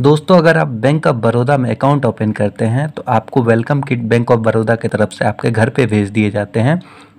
दोस्तों अगर आप बैंक ऑफ बड़ौदा में अकाउंट ओपन करते हैं तो आपको welcome kit bank of Baroda की तरफ से आपके घर पे भेज दिए जाते हैं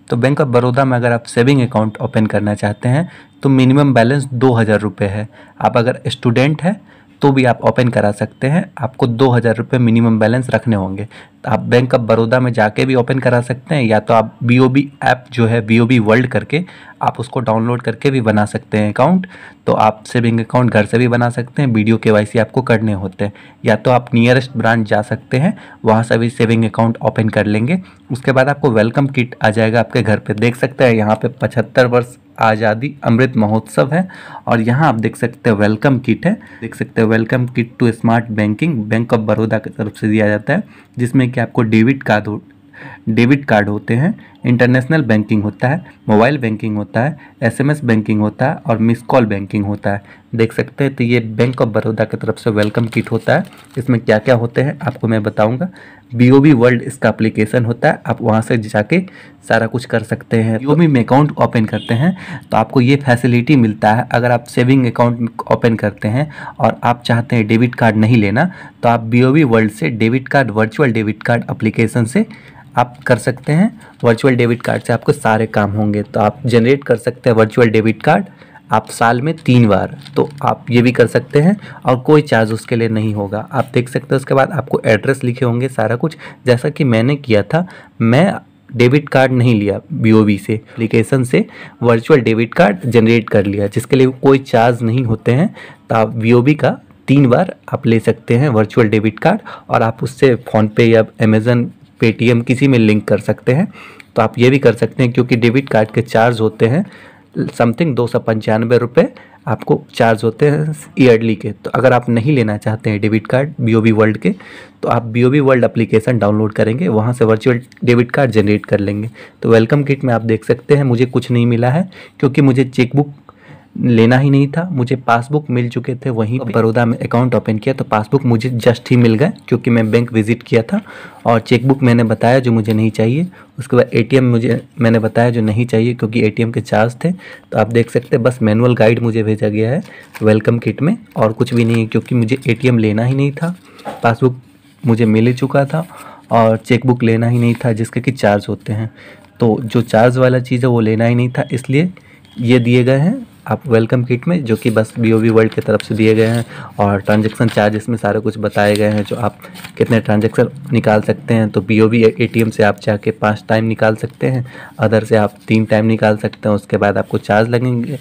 तो बैंक ऑफ बड़ौदा में अगर आप सेविंग अकाउंट ओपन करना चाहते हैं तो मिनिमम बैलेंस दो हज़ार रुपये है आप अगर स्टूडेंट हैं तो भी आप ओपन करा सकते हैं आपको दो हज़ार रुपये मिनिमम बैलेंस रखने होंगे आप बैंक ऑफ बड़ौदा में जाके भी ओपन करा सकते हैं या तो आप बी ओ बी ऐप जो है बी ओ बी वर्ल्ड करके आप उसको डाउनलोड करके भी बना सकते हैं अकाउंट तो आप सेविंग अकाउंट घर से भी बना सकते हैं वीडियो के वाई सी आपको करने होते हैं या तो आप नियरेस्ट ब्रांच जा सकते हैं वहाँ से भी सेविंग अकाउंट ओपन कर लेंगे उसके बाद आपको वेलकम किट आ जाएगा आपके घर पर देख सकते हैं यहाँ पर पचहत्तर वर्ष आज़ादी अमृत महोत्सव है और यहाँ आप देख सकते हैं वेलकम किट है देख सकते हैं welcome kit to smart banking bank of Baroda की तरफ से दिया जाता है जिसमें कि आपको डेबिट कार्ड हो डेबिट कार्ड होते हैं इंटरनेशनल बैंकिंग होता है मोबाइल बैंकिंग होता है एसएमएस बैंकिंग होता है और मिस कॉल बैंकिंग होता है देख सकते हैं तो ये बैंक ऑफ बड़ौदा की तरफ से वेलकम किट होता है इसमें क्या क्या होते हैं आपको मैं बताऊंगा बी ओ वर्ल्ड इसका अप्लीकेशन होता है आप वहाँ से जाके सारा कुछ कर सकते हैं बी ओ में अकाउंट ओपन करते हैं तो आपको ये फैसिलिटी मिलता है अगर आप सेविंग अकाउंट ओपन करते हैं और आप चाहते हैं डेबिट कार्ड नहीं लेना तो आप बी ओ बी वर्ल्ड से debit card virtual debit card application से आप कर सकते हैं वर्चुअल वर्चुअल डेबिट कार्ड से आपके सारे काम होंगे तो आप जनरेट कर सकते हैं वर्चुअल डेबिट कार्ड आप साल में तीन बार तो आप ये भी कर सकते हैं और कोई चार्ज उसके लिए नहीं होगा आप देख सकते हैं उसके बाद आपको एड्रेस लिखे होंगे सारा कुछ जैसा कि मैंने किया था मैं डेबिट कार्ड नहीं लिया बी से एप्लीकेशन से वर्चुअल डेबिट कार्ड जनरेट कर लिया जिसके लिए कोई चार्ज नहीं होते हैं तो आप बी का तीन बार आप ले सकते हैं वर्चुअल डेबिट कार्ड और आप उससे फ़ोनपे या अमेज़न पेटीएम किसी में लिंक कर सकते हैं तो आप ये भी कर सकते हैं क्योंकि डेबिट कार्ड के चार्ज होते हैं समथिंग दो सौ पंचानवे रुपये आपको चार्ज होते हैं ईयरली के तो अगर आप नहीं लेना चाहते हैं debit card B O B world के तो आप B O B world application download करेंगे वहाँ से वर्चुअल डेबिट कार्ड जनरेट कर लेंगे तो वेलकम किट में आप देख सकते हैं मुझे कुछ नहीं मिला है क्योंकि मुझे चेकबुक लेना ही नहीं था मुझे पासबुक मिल चुके थे वहीं बड़ौदा में अकाउंट ओपन किया तो पासबुक मुझे जस्ट ही मिल गए क्योंकि मैं बैंक विजिट किया था और चेकबुक मैंने बताया जो मुझे नहीं चाहिए उसके बाद एटीएम मुझे मैंने बताया जो नहीं चाहिए क्योंकि एटीएम के चार्ज थे तो आप देख सकते हैं बस मैनुअल गाइड मुझे भेजा गया है वेलकम किट में और कुछ भी नहीं है क्योंकि मुझे ए लेना ही नहीं था पासबुक मुझे मिल ही चुका था और चेकबुक लेना ही नहीं था जिसके कि चार्ज होते हैं तो जो चार्ज वाला चीज़ है वो लेना ही नहीं था इसलिए ये दिए गए हैं आप वेलकम किट में जो कि बस बी वर्ल्ड की तरफ से दिए गए हैं और ट्रांजेक्शन चार्ज इसमें सारे कुछ बताए गए हैं जो आप कितने ट्रांजेक्शन निकाल सकते हैं तो बी ओ वी ए से आप जाके पाँच टाइम निकाल सकते हैं अदर से आप तीन टाइम निकाल सकते हैं उसके बाद आपको चार्ज लगेंगे